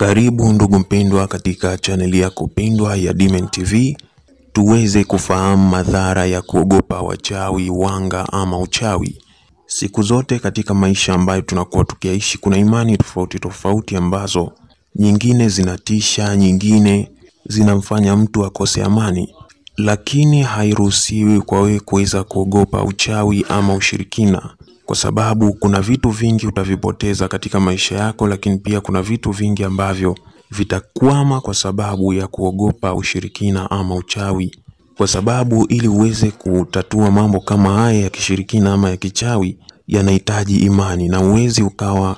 Karibu ndugu mpendwa katika chaneli yako pendwa ya Dimen TV tuweze kufahamu madhara ya kuogopa wachawi, wanga ama uchawi. Siku zote katika maisha ambayo tunakuwa tukiaishi kuna imani tofauti tofauti ambazo nyingine zinatisha, nyingine zinamfanya mtu akose amani, lakini hairuhusiwi kwa wewe kuweza kuogopa uchawi ama ushirikina kwa sababu kuna vitu vingi utavipoteza katika maisha yako, lakini pia kuna vitu vingi ambavyo vitakwama kwa sababu ya kuogopa ushirikina ama uchawi, kwa sababu ili uweze kutatua mambo kama haya ya kishirikina ama ya kichawi yanahitaji imani, na uwezi ukawa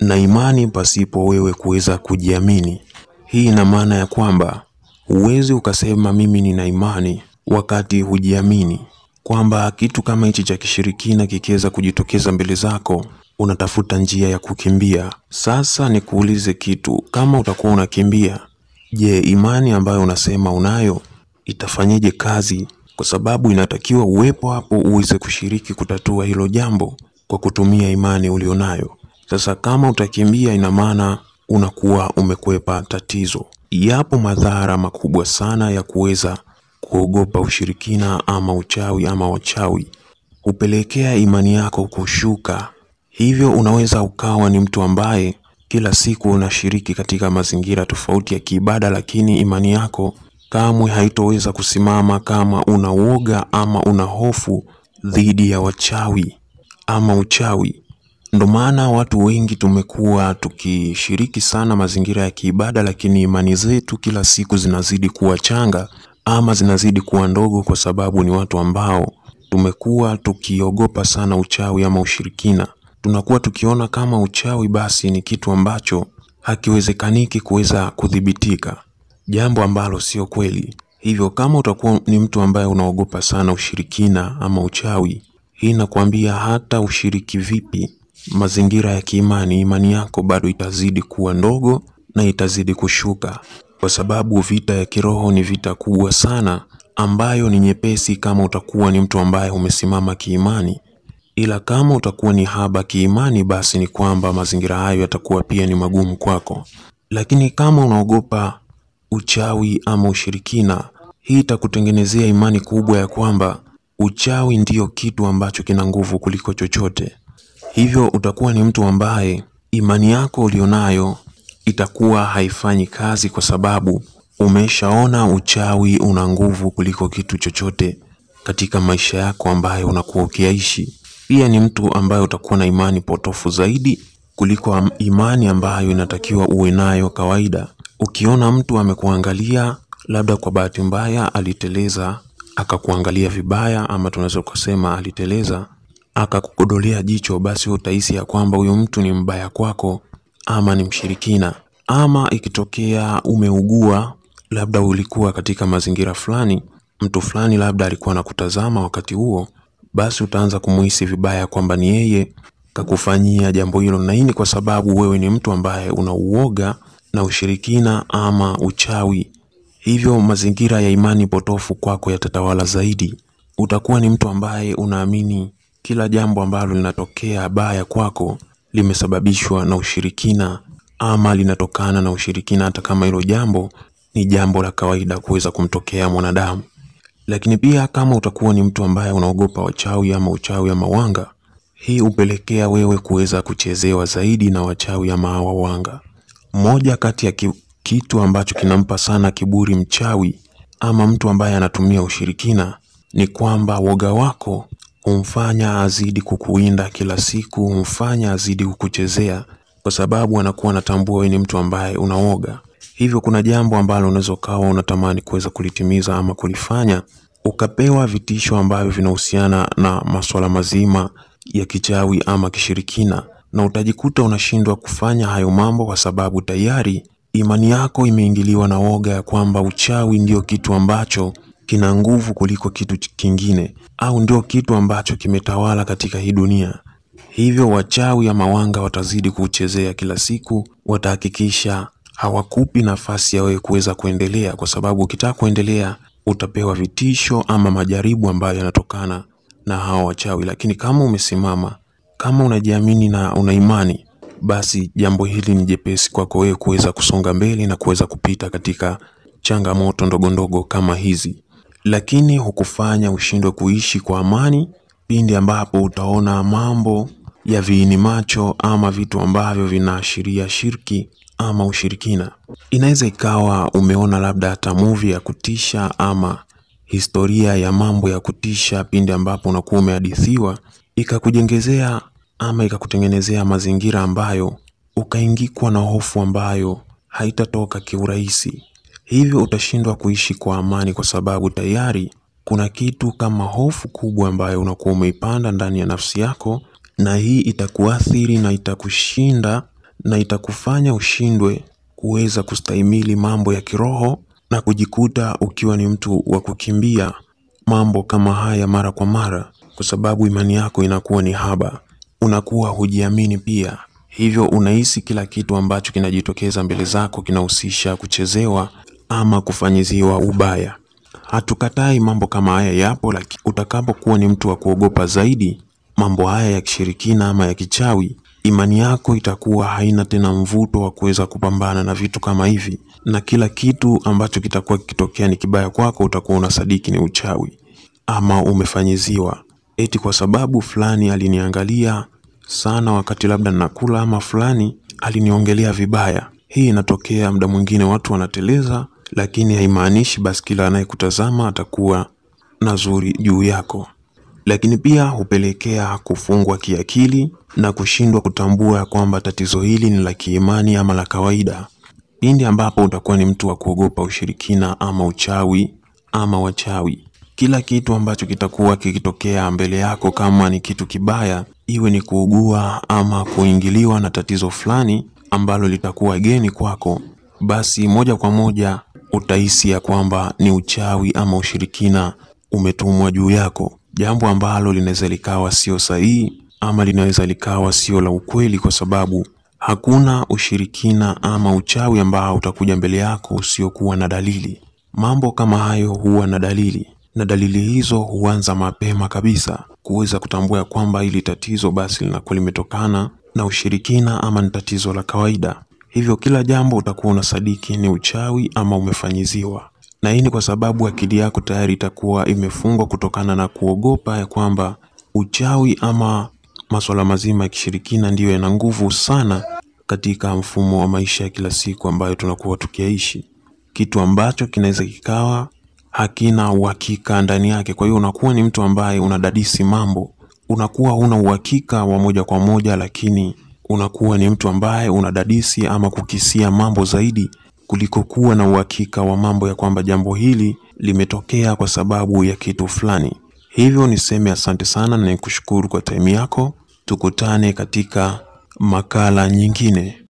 na imani pasipo wewe kuweza kujiamini. Hii ina maana ya kwamba huwezi ukasema mimi nina imani wakati hujiamini kwamba kitu kama hichi cha kishirikina kikiweza kujitokeza mbele zako unatafuta njia ya kukimbia. Sasa nikuulize kitu, kama utakuwa unakimbia, je, imani ambayo unasema unayo itafanyeje kazi? Kwa sababu inatakiwa uwepo hapo uweze kushiriki kutatua hilo jambo kwa kutumia imani ulionayo. Sasa kama utakimbia, ina maana unakuwa umekwepa tatizo. Yapo madhara makubwa sana ya kuweza kuogopa ushirikina ama uchawi ama wachawi hupelekea imani yako kushuka. Hivyo unaweza ukawa ni mtu ambaye kila siku unashiriki katika mazingira tofauti ya kiibada, lakini imani yako kamwe haitoweza kusimama kama una uoga ama una hofu dhidi ya wachawi ama uchawi. Ndo maana watu wengi tumekuwa tukishiriki sana mazingira ya kiibada, lakini imani zetu kila siku zinazidi kuwa changa ama zinazidi kuwa ndogo kwa sababu ni watu ambao tumekuwa tukiogopa sana uchawi ama ushirikina. Tunakuwa tukiona kama uchawi basi ni kitu ambacho hakiwezekaniki kuweza kudhibitika, jambo ambalo sio kweli. Hivyo kama utakuwa ni mtu ambaye unaogopa sana ushirikina ama uchawi, hii nakwambia hata ushiriki vipi mazingira ya kiimani, imani yako bado itazidi kuwa ndogo na itazidi kushuka kwa sababu vita ya kiroho ni vita kubwa sana ambayo ni nyepesi kama utakuwa ni mtu ambaye umesimama kiimani, ila kama utakuwa ni haba kiimani, basi ni kwamba mazingira hayo yatakuwa pia ni magumu kwako. Lakini kama unaogopa uchawi ama ushirikina, hii itakutengenezea imani kubwa ya kwamba uchawi ndiyo kitu ambacho kina nguvu kuliko chochote. Hivyo utakuwa ni mtu ambaye imani yako ulionayo itakuwa haifanyi kazi kwa sababu umeshaona uchawi una nguvu kuliko kitu chochote katika maisha yako ambayo unakuwa ukiaishi Pia ni mtu ambaye utakuwa na imani potofu zaidi kuliko imani ambayo inatakiwa uwe nayo kawaida. Ukiona mtu amekuangalia labda kwa bahati mbaya aliteleza akakuangalia vibaya, ama tunaweza kusema aliteleza akakukodolea jicho, basi utahisi ya kwamba huyu mtu ni mbaya kwako ama ni mshirikina, ama ikitokea umeugua, labda ulikuwa katika mazingira fulani, mtu fulani labda alikuwa anakutazama wakati huo, basi utaanza kumuhisi vibaya kwamba ni yeye kakufanyia jambo hilo, na hii kwa sababu wewe ni mtu ambaye una uoga na ushirikina ama uchawi. Hivyo mazingira ya imani potofu kwako yatatawala zaidi. Utakuwa ni mtu ambaye unaamini kila jambo ambalo linatokea baya kwako limesababishwa na ushirikina ama linatokana na ushirikina, hata kama hilo jambo ni jambo la kawaida kuweza kumtokea mwanadamu. Lakini pia kama utakuwa ni mtu ambaye unaogopa wachawi ama uchawi ama wanga, hii hupelekea wewe kuweza kuchezewa zaidi na wachawi ama wawanga. Moja kati ya kitu ambacho kinampa sana kiburi mchawi ama mtu ambaye anatumia ushirikina ni kwamba woga wako humfanya azidi kukuinda kila siku, humfanya azidi kukuchezea, kwa sababu anakuwa anatambua wewe ni mtu ambaye unaoga. Hivyo kuna jambo ambalo unaweza ukawa unatamani kuweza kulitimiza ama kulifanya, ukapewa vitisho ambavyo vinahusiana na masuala mazima ya kichawi ama kishirikina, na utajikuta unashindwa kufanya hayo mambo kwa sababu tayari imani yako imeingiliwa na woga ya kwamba uchawi ndiyo kitu ambacho kina nguvu kuliko kitu kingine au ndio kitu ambacho kimetawala katika hii dunia. Hivyo wachawi ama wanga watazidi kuchezea kila siku, watahakikisha hawakupi nafasi ya wewe kuweza kuendelea, kwa sababu ukitaka kuendelea utapewa vitisho ama majaribu ambayo yanatokana na hawa wachawi. Lakini kama umesimama, kama unajiamini na una imani, basi jambo hili ni jepesi kwako wewe kuweza kusonga mbele na kuweza kupita katika changamoto ndogondogo kama hizi lakini hukufanya ushindwe kuishi kwa amani pindi ambapo utaona mambo ya viini macho ama vitu ambavyo vinaashiria shirki ama ushirikina. Inaweza ikawa umeona labda hata movie ya kutisha ama historia ya mambo ya kutisha pindi ambapo unakuwa umehadithiwa, ikakujengezea ama ikakutengenezea mazingira ambayo ukaingikwa na hofu ambayo haitatoka kiurahisi. Hivyo utashindwa kuishi kwa amani kwa sababu tayari kuna kitu kama hofu kubwa ambayo unakuwa umeipanda ndani ya nafsi yako, na hii itakuathiri na itakushinda na itakufanya ushindwe kuweza kustahimili mambo ya kiroho na kujikuta ukiwa ni mtu wa kukimbia mambo kama haya mara kwa mara, kwa sababu imani yako inakuwa ni haba, unakuwa hujiamini pia. Hivyo unahisi kila kitu ambacho kinajitokeza mbele zako kinahusisha kuchezewa ama kufanyiziwa ubaya. Hatukatai mambo kama haya yapo, lakini utakapokuwa ni mtu wa kuogopa zaidi mambo haya ya kishirikina ama ya kichawi, imani yako itakuwa haina tena mvuto wa kuweza kupambana na vitu kama hivi, na kila kitu ambacho kitakuwa kikitokea ni kibaya kwako, utakuwa unasadiki ni uchawi ama umefanyiziwa eti kwa sababu fulani aliniangalia sana wakati labda ninakula ama fulani aliniongelea vibaya. Hii inatokea muda mwingine, watu wanateleza lakini haimaanishi basi kila anayekutazama atakuwa na zuri juu yako, lakini pia hupelekea kufungwa kiakili na kushindwa kutambua kwamba tatizo hili ni la kiimani ama la kawaida, pindi ambapo utakuwa ni mtu wa kuogopa ushirikina ama uchawi ama wachawi. Kila kitu ambacho kitakuwa kikitokea mbele yako, kama ni kitu kibaya, iwe ni kuugua ama kuingiliwa na tatizo fulani ambalo litakuwa geni kwako, basi moja kwa moja utahisi ya kwamba ni uchawi ama ushirikina umetumwa juu yako, jambo ambalo linaweza likawa sio sahihi ama linaweza likawa sio la ukweli, kwa sababu hakuna ushirikina ama uchawi ambao utakuja mbele yako usiokuwa na dalili. Mambo kama hayo huwa na dalili, na dalili hizo huanza mapema kabisa kuweza kutambua kwamba hili tatizo basi linakuwa limetokana na ushirikina ama ni tatizo la kawaida. Hivyo kila jambo utakuwa unasadiki ni uchawi ama umefanyiziwa. Na hii ni kwa sababu akili yako tayari itakuwa imefungwa kutokana na kuogopa ya kwamba uchawi ama masuala mazima ya kishirikina ndiyo yana nguvu sana katika mfumo wa maisha ya kila siku ambayo tunakuwa tukiaishi kitu ambacho kinaweza kikawa hakina uhakika ndani yake. Kwa hiyo unakuwa ni mtu ambaye unadadisi mambo, unakuwa huna uhakika wa moja kwa moja, lakini unakuwa ni mtu ambaye unadadisi ama kukisia mambo zaidi kuliko kuwa na uhakika wa mambo ya kwamba jambo hili limetokea kwa sababu ya kitu fulani. Hivyo niseme asante sana na nikushukuru kwa taimu yako. Tukutane katika makala nyingine.